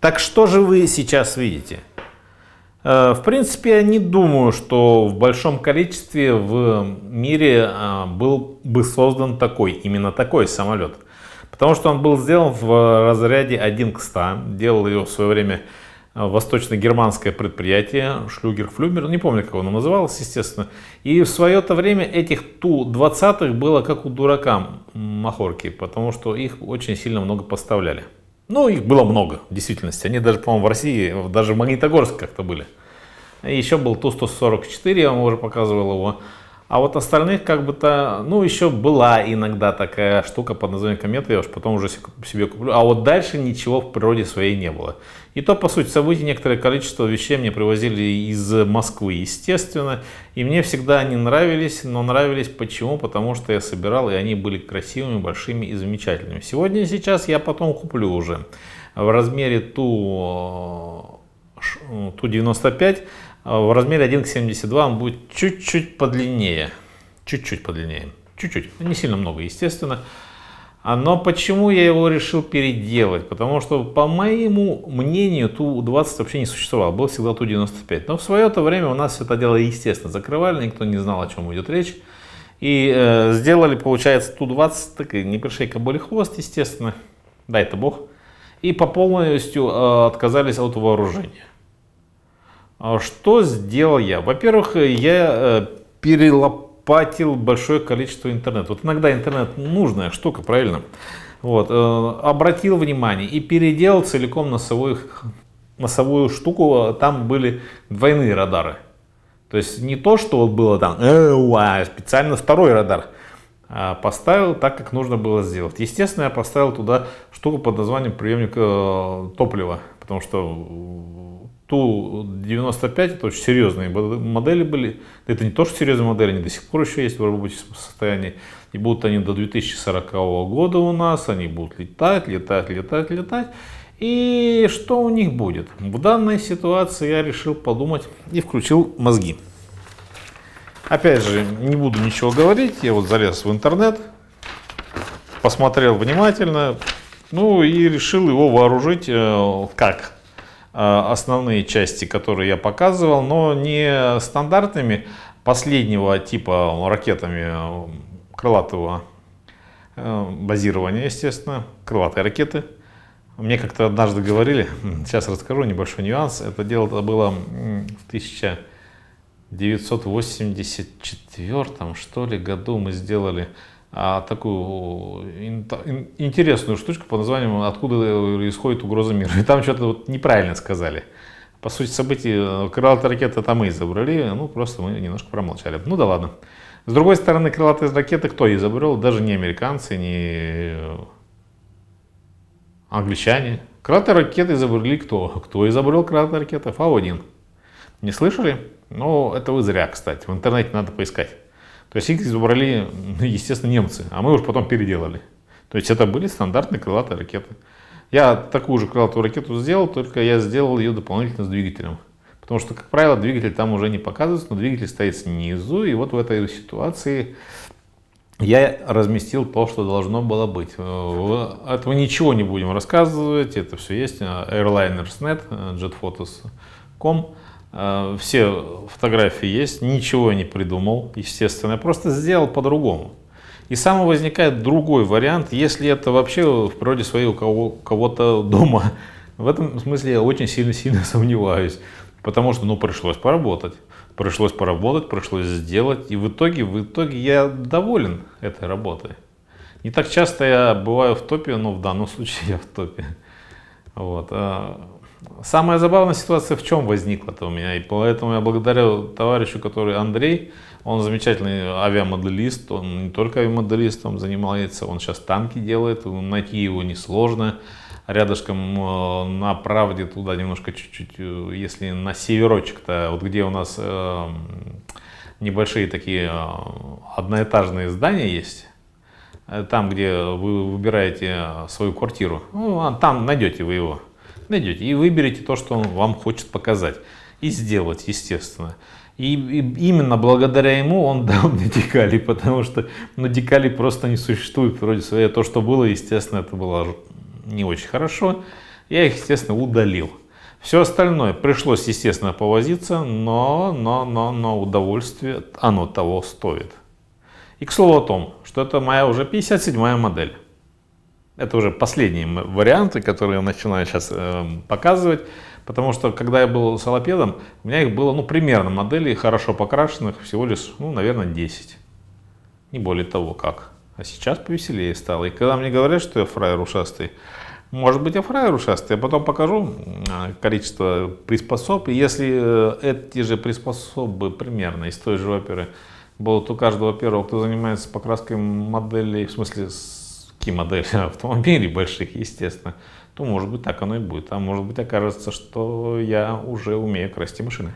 Так что же вы сейчас видите? Э, в принципе, я не думаю, что в большом количестве в мире э, был бы создан такой, именно такой самолет. Потому что он был сделан в разряде 1 к 100. Делал его в свое время э, восточно-германское предприятие, Шлюгер-Флюмер, не помню, как оно называлось, естественно. И в свое-то время этих Ту-20 было как у дурака махорки, потому что их очень сильно много поставляли. Ну, их было много, в действительности. Они даже, по-моему, в России, даже в Магнитогорске как-то были. И еще был Ту-144, я вам уже показывал его. А вот остальных как бы то, ну, еще была иногда такая штука под названием комета, я уж потом уже себе куплю. А вот дальше ничего в природе своей не было. И то, по сути, событий некоторое количество вещей мне привозили из Москвы, естественно. И мне всегда они нравились, но нравились почему? Потому что я собирал, и они были красивыми, большими и замечательными. Сегодня и сейчас я потом куплю уже в размере ту, ту 95 а в размере 1 к 72 он будет чуть-чуть подлиннее. Чуть-чуть подлиннее. Чуть-чуть. Ну, не сильно много, естественно. А, но почему я его решил переделать? Потому что, по моему мнению, Ту-20 вообще не существовало, был всегда Ту-95. Но в свое-то время у нас все это дело, естественно, закрывали, никто не знал, о чем идет речь. И э, сделали, получается, Ту-20, так и не пришейка, боли хвост, естественно, дай-то бог. И по полностью э, отказались от вооружения. А что сделал я? Во-первых, я э, перелопатил большое количество интернета. Вот иногда интернет нужная штука, правильно? Вот, э, обратил внимание и переделал целиком носовую, носовую штуку. Там были двойные радары. То есть не то, что вот было там, Э, уа, специально второй радар а поставил так, как нужно было сделать. Естественно, я поставил туда штуку под названием приемник э, топлива, потому что Ту 95 это очень серьезные модели были. Это не то, что серьезные модели, они до сих пор еще есть в рабочем состоянии. И будут они до 2040 года у нас, они будут летать, летать, летать, летать. И что у них будет? В данной ситуации я решил подумать и включил мозги. Опять же, не буду ничего говорить, я вот залез в интернет, посмотрел внимательно, ну и решил его вооружить э, как? А, основные части, которые я показывал, но не стандартными последнего типа ракетами э, крылатого э, базирования, естественно, крылатые ракеты. Мне как-то однажды говорили, сейчас расскажу небольшой нюанс, это дело было в 1984 что ли году мы сделали а, такую интересную штучку по названию «Откуда исходит угроза мира». И там что-то вот неправильно сказали. По сути событий, э, крылатые ракеты там мы изобрели, ну просто мы немножко промолчали. Ну да ладно. С другой стороны, крылатые ракеты кто изобрел? Даже не американцы, не э, англичане. Крылатые ракеты изобрели кто? Кто изобрел крылатые ракеты? Фау-1. Не слышали? Ну, это вы зря, кстати. В интернете надо поискать. То есть их изобрели, естественно, немцы, а мы уже потом переделали. То есть это были стандартные крылатые ракеты. Я такую же крылатую ракету сделал, только я сделал ее дополнительно с двигателем. Потому что, как правило, двигатель там уже не показывается, но двигатель стоит снизу, и вот в этой ситуации я разместил то, что должно было быть. Этого ничего не будем рассказывать, это все есть. Э, Airlinersnet, э, jetphotos.com. Э, все фотографии есть, ничего я не придумал, естественно, я просто сделал по-другому. И сам возникает другой вариант, если это вообще в природе своей у кого-то дома. В этом смысле я очень сильно-сильно сомневаюсь, потому что, ну, пришлось поработать. Пришлось поработать, пришлось сделать, и в итоге, в итоге я доволен этой работой. Не так часто я бываю в топе, но в данном случае я в топе. Вот. А Самая забавная ситуация в чем возникла-то у меня, и поэтому я благодарю товарищу, который Андрей, он замечательный авиамоделист, он не только авиамоделистом занимается, он сейчас танки делает, найти его несложно. Рядышком э, на правде туда немножко чуть-чуть, э, если на северочек-то, вот где у нас эм, небольшие такие э, одноэтажные здания есть, там, где вы выбираете свою квартиру, ну, а там найдете вы его найдете и выберите то, что он вам хочет показать. И сделать, естественно. И, и именно благодаря ему он дал мне декали, потому что ну, декали просто не существует вроде своей. То, что было, естественно, это было не очень хорошо. Я их, естественно, удалил. Все остальное пришлось, естественно, повозиться, но, но, но, но удовольствие, оно того стоит. И к слову о том, что это моя уже 57-я модель. Это уже последние варианты, которые я начинаю сейчас э, показывать. Потому что, когда я был салопедом, у меня их было, ну, примерно моделей хорошо покрашенных всего лишь, ну, наверное, 10. Не более того, как. А сейчас повеселее стало. И когда мне говорят, что я фраер ушастый, может быть, я фраер ушастый, я потом покажу а, количество приспособ. И если э, эти же приспособы примерно из той же оперы будут у каждого первого, кто занимается покраской моделей, в смысле, такие модели автомобилей больших, естественно, то может быть так оно и будет. А может быть окажется, что я уже умею красить машины.